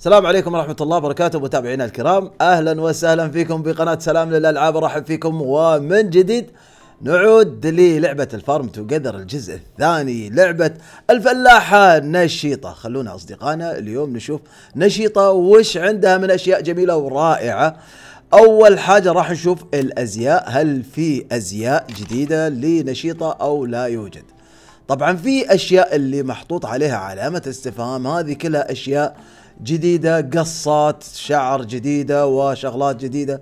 السلام عليكم ورحمة الله وبركاته متابعينا الكرام أهلا وسهلا فيكم بقناة سلام للألعاب أرحب فيكم ومن جديد نعود للعبة الفارم توجذر الجزء الثاني لعبة الفلاحة نشيطة خلونا أصدقائنا اليوم نشوف نشيطة وش عندها من أشياء جميلة ورائعة اول حاجه راح نشوف الازياء هل في ازياء جديده لنشيطه او لا يوجد طبعا في اشياء اللي محطوط عليها علامة استفهام هذه كلها اشياء جديدة قصات شعر جديدة وشغلات جديدة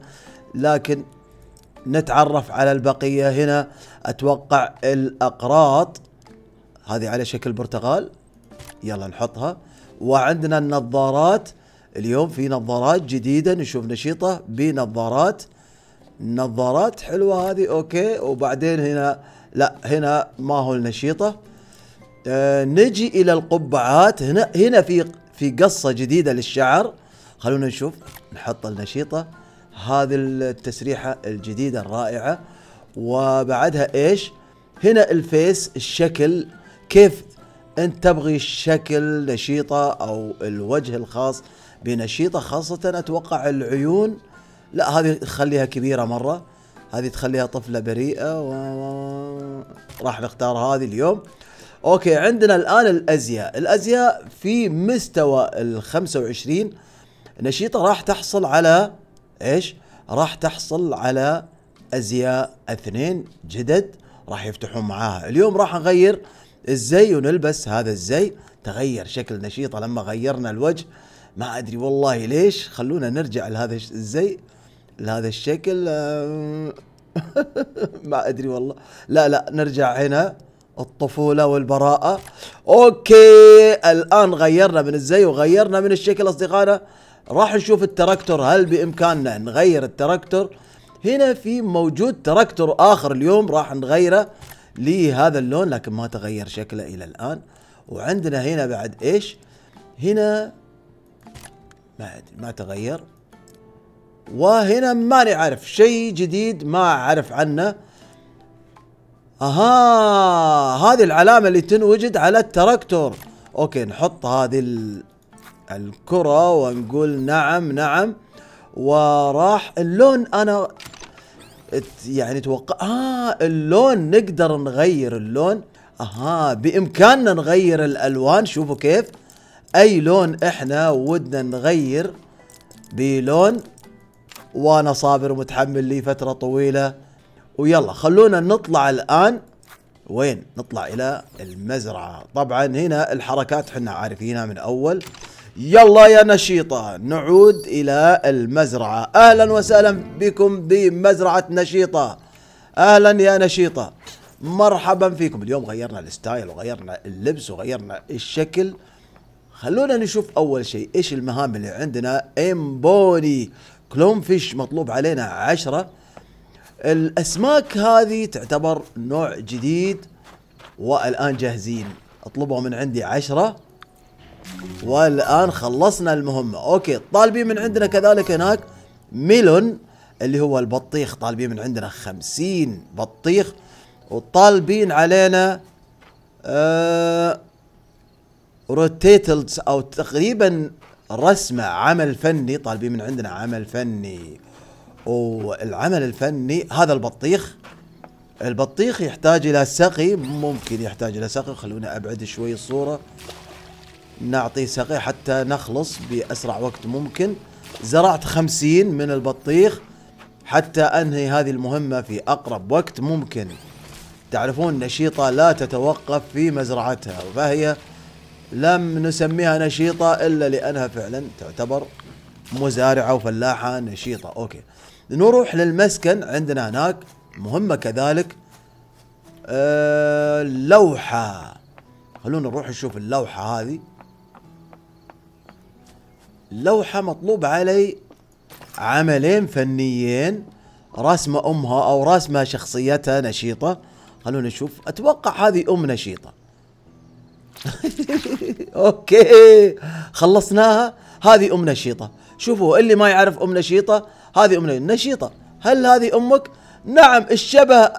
لكن نتعرف على البقية هنا اتوقع الاقراط هذه على شكل برتقال يلا نحطها وعندنا النظارات اليوم في نظارات جديدة نشوف نشيطة بنظارات نظارات حلوة هذه اوكي وبعدين هنا لا هنا ما هو النشيطة أه نجي إلى القبعات هنا هنا في في قصة جديدة للشعر خلونا نشوف نحط النشيطة هذه التسريحة الجديدة الرائعة وبعدها إيش هنا الفيس الشكل كيف أنت تبغي شكل نشيطة أو الوجه الخاص بنشيطة خاصة أتوقع العيون لا هذه خليها كبيرة مرة هذه تخليها طفلة بريئة و... راح نختار هذه اليوم اوكي عندنا الان الازياء الازياء في مستوى ال 25 نشيطة راح تحصل على ايش راح تحصل على ازياء اثنين جدد راح يفتحون معاها اليوم راح نغير الزي ونلبس هذا الزي تغير شكل نشيطة لما غيرنا الوجه ما ادري والله ليش خلونا نرجع لهذا الزي لهذا الشكل آه، ما ادري والله لا لا نرجع هنا الطفوله والبراءه اوكي الان غيرنا من الزي وغيرنا من الشكل اصدقائنا راح نشوف التراكتور هل بامكاننا نغير التراكتور هنا في موجود تراكتور اخر اليوم راح نغيره لهذا اللون لكن ما تغير شكله الى الان وعندنا هنا بعد ايش هنا ما ما تغير وهنا ماني عارف شيء جديد ما اعرف عنه اها هذه العلامة اللي تنوجد على التراكتور اوكي نحط هذه الكرة ونقول نعم نعم وراح اللون انا يعني توقع اه اللون نقدر نغير اللون اها بامكاننا نغير الالوان شوفوا كيف اي لون احنا ودنا نغير بلون وانا صابر ومتحمل لي فتره طويله ويلا خلونا نطلع الان وين نطلع الى المزرعه طبعا هنا الحركات حنا عارفينها من اول يلا يا نشيطة نعود إلى المزرعة أهلا وسهلا بكم بمزرعة نشيطة أهلا يا نشيطة مرحبا فيكم اليوم غيرنا الستايل وغيرنا اللبس وغيرنا الشكل خلونا نشوف أول شيء إيش المهام اللي عندنا إمبوني كلون فيش مطلوب علينا عشرة الأسماك هذه تعتبر نوع جديد والآن جاهزين اطلبوا من عندي عشرة والآن خلصنا المهمة أوكي طالبين من عندنا كذلك هناك ميلون اللي هو البطيخ طالبين من عندنا خمسين بطيخ وطالبين علينا آه روتيتلز أو تقريبا رسمه عمل فني طالبين من عندنا عمل فني والعمل الفني هذا البطيخ البطيخ يحتاج الى سقي ممكن يحتاج الى سقي خلونا ابعد شوي الصوره نعطي سقي حتى نخلص باسرع وقت ممكن زرعت خمسين من البطيخ حتى انهي هذه المهمه في اقرب وقت ممكن تعرفون نشيطه لا تتوقف في مزرعتها فهي لم نسميها نشيطة إلا لأنها فعلا تعتبر مزارعة وفلاحة نشيطة أوكي نروح للمسكن عندنا هناك مهمة كذلك أه لوحة خلونا نروح نشوف اللوحة هذه لوحة مطلوب علي عملين فنيين رسمة أمها أو رسمة شخصيتها نشيطة خلونا نشوف أتوقع هذه أم نشيطة اوكي خلصناها هذه ام نشيطه شوفوا اللي ما يعرف ام نشيطه هذه ام نشيطه هل هذه امك نعم الشبه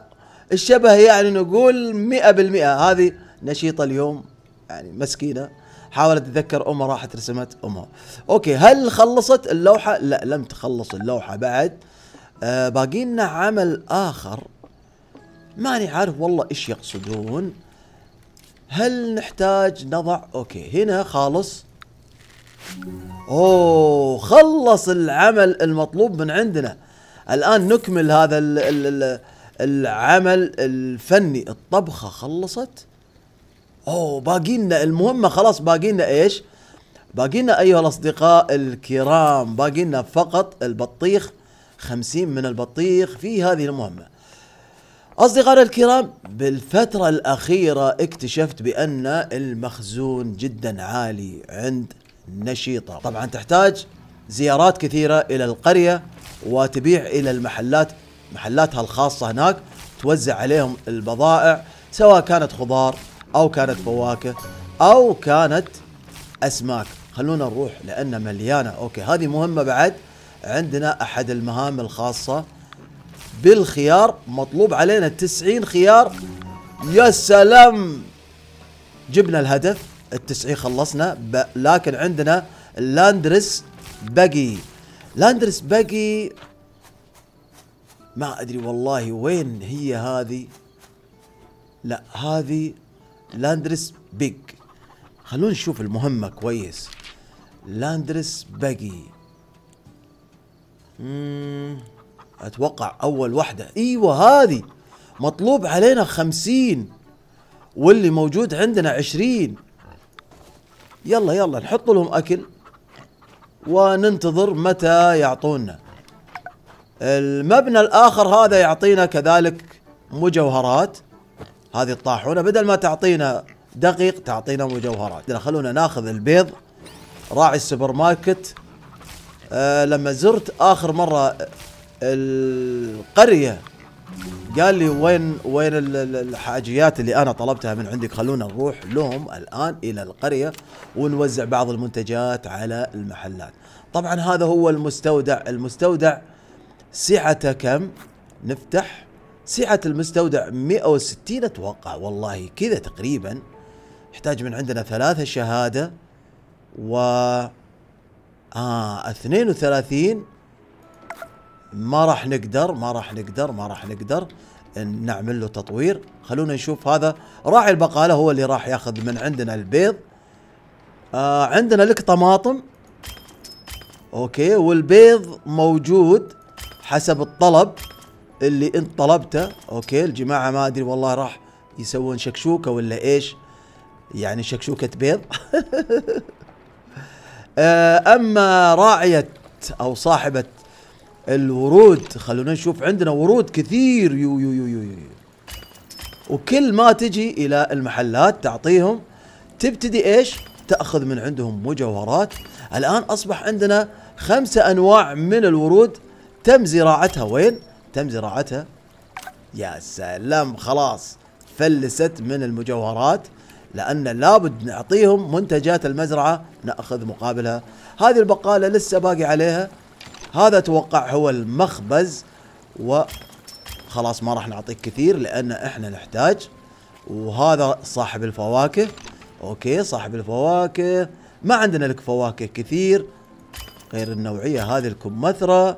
الشبه يعني نقول مئة بالمئة هذه نشيطة اليوم يعني مسكينة حاولت تذكر امها راحت رسمت امها اوكي هل خلصت اللوحة لا لم تخلص اللوحة بعد آه باقي لنا عمل اخر ماني عارف والله ايش يقصدون هل نحتاج نضع اوكي هنا خالص اوه خلص العمل المطلوب من عندنا الان نكمل هذا الـ الـ الـ العمل الفني الطبخه خلصت اوه باقي لنا المهمه خلاص باقي لنا ايش باقي لنا ايها الاصدقاء الكرام باقي لنا فقط البطيخ خمسين من البطيخ في هذه المهمه أصدقائنا الكرام بالفترة الأخيرة اكتشفت بأن المخزون جدا عالي عند نشيطة طبعا تحتاج زيارات كثيرة إلى القرية وتبيع إلى المحلات محلاتها الخاصة هناك توزع عليهم البضائع سواء كانت خضار أو كانت فواكه أو كانت أسماك خلونا نروح لأن مليانة أوكي هذه مهمة بعد عندنا أحد المهام الخاصة بالخيار مطلوب علينا 90 خيار يا سلام جبنا الهدف التسعين خلصنا لكن عندنا لاندرس باقي لاندرس باقي ما ادري والله وين هي هذه لا هذه لاندرس بيج خلونا نشوف المهمه كويس لاندرس باقي اتوقع اول واحده ايوه هذه مطلوب علينا خمسين واللي موجود عندنا عشرين يلا يلا نحط لهم اكل وننتظر متى يعطونا المبنى الاخر هذا يعطينا كذلك مجوهرات هذه الطاحونه بدل ما تعطينا دقيق تعطينا مجوهرات خلونا ناخذ البيض راعي السوبر ماركت أه لما زرت اخر مره القريه قال لي وين وين الحاجيات اللي انا طلبتها من عندك خلونا نروح لهم الان الى القريه ونوزع بعض المنتجات على المحلات. طبعا هذا هو المستودع، المستودع سعته كم؟ نفتح سعه المستودع 160 اتوقع والله كذا تقريبا يحتاج من عندنا ثلاثه شهاده و اه 32 ما راح نقدر ما راح نقدر ما راح نقدر نعمل له تطوير خلونا نشوف هذا راعي البقالة هو اللي راح ياخذ من عندنا البيض آه عندنا لك طماطم اوكي والبيض موجود حسب الطلب اللي انت طلبته اوكي الجماعة ما ادري والله راح يسوون شكشوكة ولا ايش يعني شكشوكة بيض آه اما راعية او صاحبة الورود خلونا نشوف عندنا ورود كثير يو يو يو يو, يو. وكل ما تجي الى المحلات تعطيهم تبتدي ايش تاخذ من عندهم مجوهرات الان اصبح عندنا خمسة انواع من الورود تم زراعتها وين تم زراعتها يا سلام خلاص فلست من المجوهرات لان لابد نعطيهم منتجات المزرعه ناخذ مقابلها هذه البقاله لسه باقي عليها هذا اتوقع هو المخبز وخلاص ما راح نعطيك كثير لان احنا نحتاج وهذا صاحب الفواكه اوكي صاحب الفواكه ما عندنا لك فواكه كثير غير النوعية هذه الكمثرى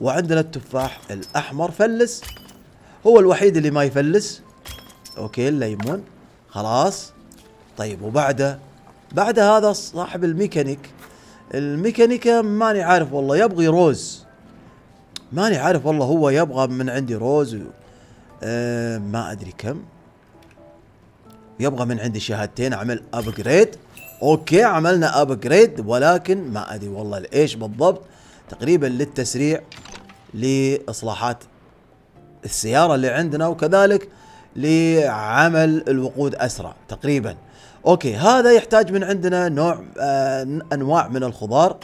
وعندنا التفاح الأحمر فلس هو الوحيد اللي ما يفلس اوكي الليمون خلاص طيب وبعده بعد هذا صاحب الميكانيك الميكانيكا ماني عارف والله يبغي روز ماني عارف والله هو يبغى من عندي روز أه ما ادري كم يبغى من عندي شهادتين اعمل ابجريد اوكي عملنا ابجريد ولكن ما ادري والله لايش بالضبط تقريبا للتسريع لاصلاحات السياره اللي عندنا وكذلك لعمل الوقود اسرع تقريبا اوكي هذا يحتاج من عندنا نوع آه انواع من الخضار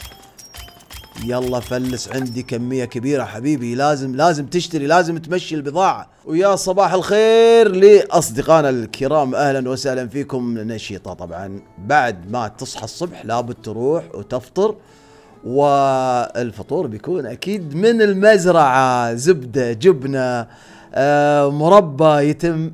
يلا فلس عندي كميه كبيره حبيبي لازم لازم تشتري لازم تمشي البضاعه ويا صباح الخير لاصدقائنا الكرام اهلا وسهلا فيكم نشيطه طبعا بعد ما تصحى الصبح لابد تروح وتفطر والفطور بيكون اكيد من المزرعه زبده جبنه آه مربى يتم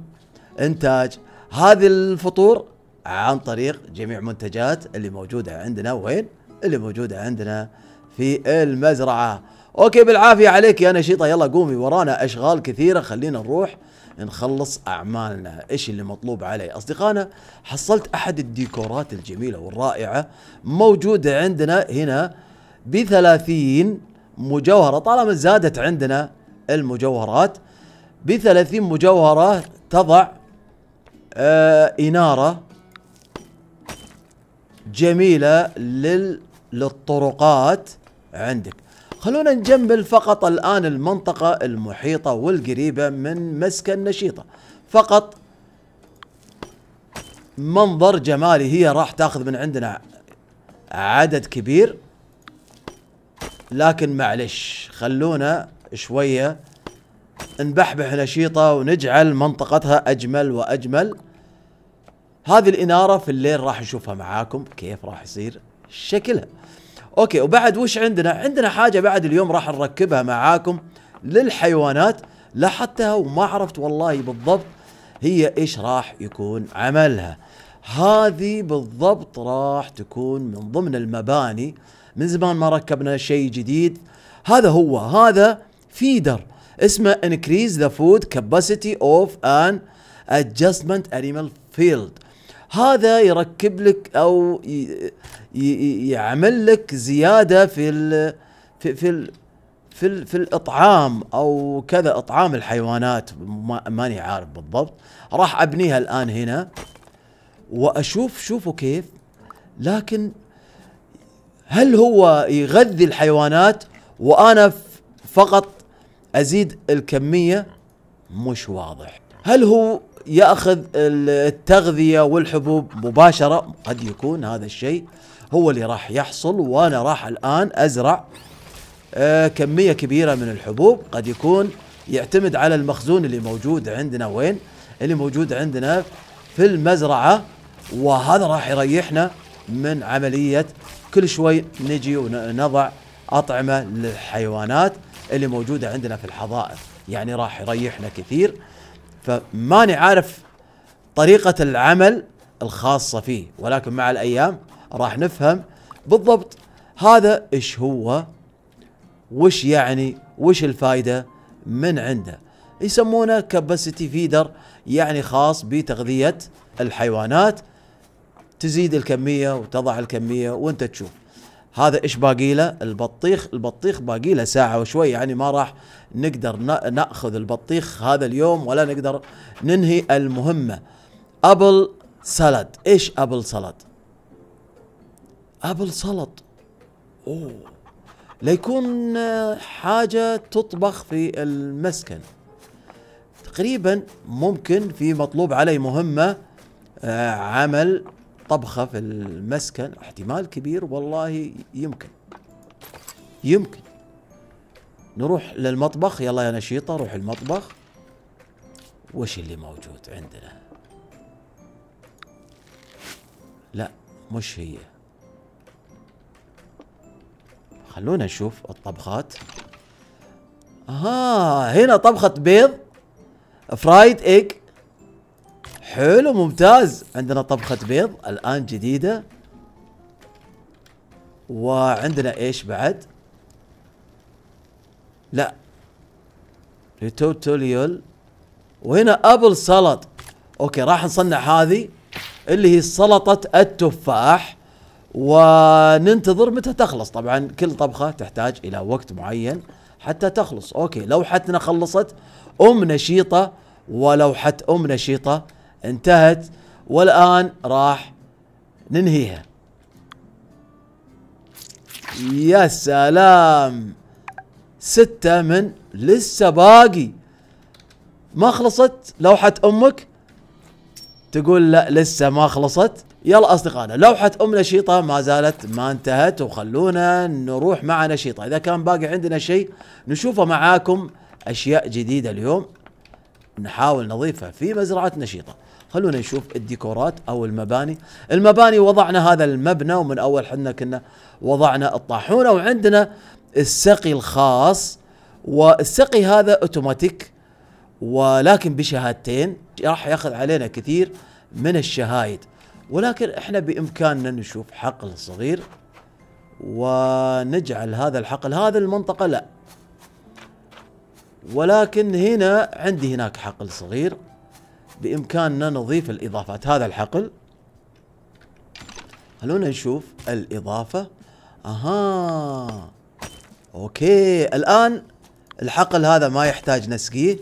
انتاج هذه الفطور عن طريق جميع منتجات اللي موجودة عندنا وين؟ اللي موجودة عندنا في المزرعة اوكي بالعافية عليك يا نشيطة يلا قومي ورانا اشغال كثيرة خلينا نروح نخلص اعمالنا ايش اللي مطلوب علي اصدقائنا حصلت احد الديكورات الجميلة والرائعة موجودة عندنا هنا بثلاثين مجوهرة طالما زادت عندنا المجوهرات بثلاثين مجوهرة تضع آه إنارة جميلة لل... للطرقات عندك خلونا نجمل فقط الآن المنطقة المحيطة والقريبة من مسكن نشيطة فقط منظر جمالي هي راح تاخذ من عندنا عدد كبير لكن معلش خلونا شوية نبحبح نشيطة ونجعل منطقتها أجمل وأجمل هذه الاناره في الليل راح نشوفها معاكم كيف راح يصير شكلها اوكي وبعد وش عندنا عندنا حاجه بعد اليوم راح نركبها معاكم للحيوانات لاحظتها وما عرفت والله بالضبط هي ايش راح يكون عملها هذه بالضبط راح تكون من ضمن المباني من زمان ما ركبنا شيء جديد هذا هو هذا فيدر اسمه انكريز ذا فود capacity اوف ان adjustment animal field هذا يركب لك او يعمل لك زياده في ال في في ال في, ال في الاطعام او كذا اطعام الحيوانات ماني عارف بالضبط راح ابنيها الان هنا واشوف شوفوا كيف لكن هل هو يغذي الحيوانات وانا فقط ازيد الكميه مش واضح هل هو ياخذ التغذيه والحبوب مباشره قد يكون هذا الشيء هو اللي راح يحصل وانا راح الان ازرع آه، كميه كبيره من الحبوب قد يكون يعتمد على المخزون اللي موجود عندنا وين اللي موجود عندنا في المزرعه وهذا راح يريحنا من عمليه كل شوي نجي ونضع اطعمه للحيوانات اللي موجوده عندنا في الحظائر يعني راح يريحنا كثير فماني عارف طريقة العمل الخاصة فيه ولكن مع الأيام راح نفهم بالضبط هذا إيش هو وش يعني وش الفائدة من عنده يسمونه كباسيتي فيدر يعني خاص بتغذية الحيوانات تزيد الكمية وتضع الكمية وانت تشوف هذا ايش باقي له؟ البطيخ البطيخ باقي له ساعه وشوي يعني ما راح نقدر ناخذ البطيخ هذا اليوم ولا نقدر ننهي المهمه. ابل سلد، ايش ابل سلد؟ ابل سلط. اوه ليكون حاجه تطبخ في المسكن. تقريبا ممكن في مطلوب علي مهمه آه، عمل طبخه في المسكن احتمال كبير والله يمكن يمكن نروح للمطبخ يلا يا نشيطه روح المطبخ وش اللي موجود عندنا لا مش هي خلونا نشوف الطبخات ها آه، هنا طبخة بيض فرايد ايج حلو ممتاز عندنا طبخة بيض الآن جديدة وعندنا ايش بعد لا لتوتوليول وهنا ابل سلط اوكي راح نصنع هذه اللي هي سلطة التفاح وننتظر متى تخلص طبعا كل طبخة تحتاج الى وقت معين حتى تخلص اوكي لوحتنا خلصت ام نشيطة ولوحة ام نشيطة انتهت والآن راح ننهيها يا سلام ستة من لسه باقي ما خلصت لوحة أمك تقول لا لسه ما خلصت يلا أصدقائنا لوحة أم نشيطة ما زالت ما انتهت وخلونا نروح مع نشيطة إذا كان باقي عندنا شيء نشوفه معاكم أشياء جديدة اليوم نحاول نضيفها في مزرعة نشيطة خلونا نشوف الديكورات او المباني المباني وضعنا هذا المبنى ومن اول حنا كنا وضعنا الطاحونه وعندنا السقي الخاص والسقي هذا اوتوماتيك ولكن بشهادتين راح ياخذ علينا كثير من الشهايد ولكن احنا بامكاننا نشوف حقل صغير ونجعل هذا الحقل هذا المنطقه لا ولكن هنا عندي هناك حقل صغير بإمكاننا نضيف الإضافات هذا الحقل خلونا نشوف الإضافة أها أوكي الآن الحقل هذا ما يحتاج نسقيه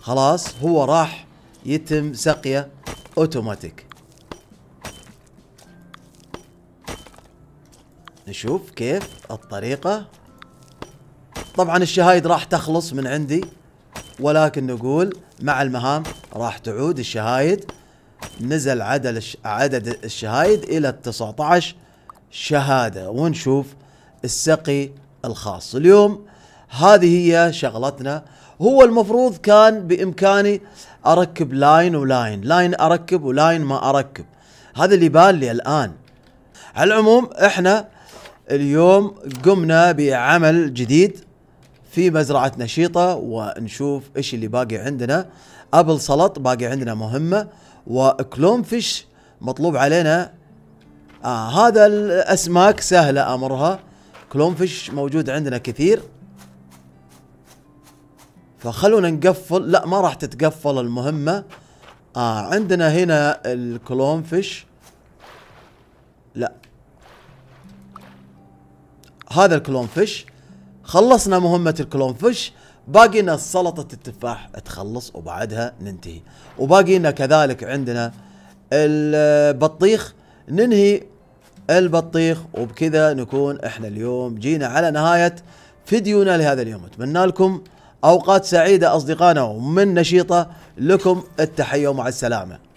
خلاص هو راح يتم سقيه اوتوماتيك نشوف كيف الطريقة طبعا الشهايد راح تخلص من عندي ولكن نقول مع المهام راح تعود الشهايد نزل عدد عدد الشهايد الى 19 شهاده ونشوف السقي الخاص اليوم هذه هي شغلتنا هو المفروض كان بامكاني اركب لاين ولاين لاين اركب ولاين ما اركب هذا اللي بان لي الان على العموم احنا اليوم قمنا بعمل جديد في مزرعة نشيطة ونشوف ايش اللي باقي عندنا ابل سلط باقي عندنا مهمة وكلوم فيش مطلوب علينا آه هذا الاسماك سهلة امرها كلوم فيش موجود عندنا كثير فخلونا نقفل لا ما راح تتقفل المهمة آه عندنا هنا الكلوم فيش لا هذا الكلون فيش خلصنا مهمة الكلون فش باقينا سلطة التفاح تخلص وبعدها ننتهي وباقينا كذلك عندنا البطيخ ننهي البطيخ وبكذا نكون احنا اليوم جينا على نهاية فيديونا لهذا اليوم اتمنى لكم اوقات سعيدة اصدقائنا ومن نشيطة لكم التحية ومع السلامة